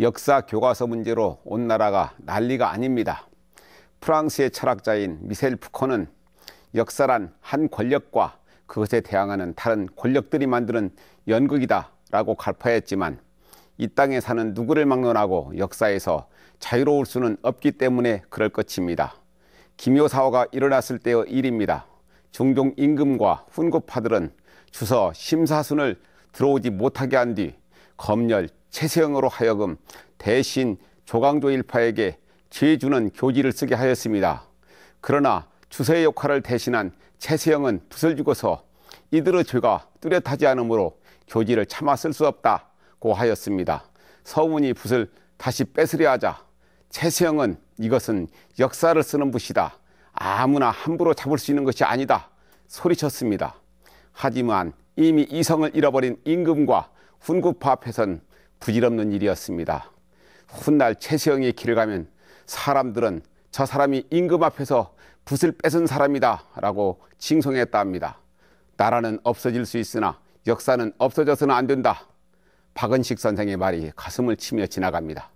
역사 교과서 문제로 온 나라가 난리가 아닙니다. 프랑스의 철학자인 미셀 푸코는 역사란 한 권력과 그것에 대항하는 다른 권력들이 만드는 연극이다 라고 갈파했지만 이 땅에 사는 누구를 막론하고 역사에서 자유로울 수는 없기 때문에 그럴 것입니다. 김효사화가 일어났을 때의 일입니다. 종종 임금과 훈구파들은 주서 심사순을 들어오지 못하게 한 뒤 검열, 최세형으로 하여금 대신 조강조 일파에게 죄주는 교지를 쓰게 하였습니다. 그러나 주서의 역할을 대신한 최세형은 붓을 죽어서 이들의 죄가 뚜렷하지 않으므로 교지를 참아 쓸 수 없다고 하였습니다. 서문이 붓을 다시 뺏으려 하자 최세형은 이것은 역사를 쓰는 붓이다. 아무나 함부로 잡을 수 있는 것이 아니다. 소리쳤습니다. 하지만 이미 이성을 잃어버린 임금과 훈구파 앞에선 부질없는 일이었습니다. 훗날 최수영이 길을 가면 사람들은 저 사람이 임금 앞에서 붓을 뺏은 사람이다 라고 칭송했다 합니다. 나라는 없어질 수 있으나 역사는 없어져서는 안 된다. 박은식 선생의 말이 가슴을 치며 지나갑니다.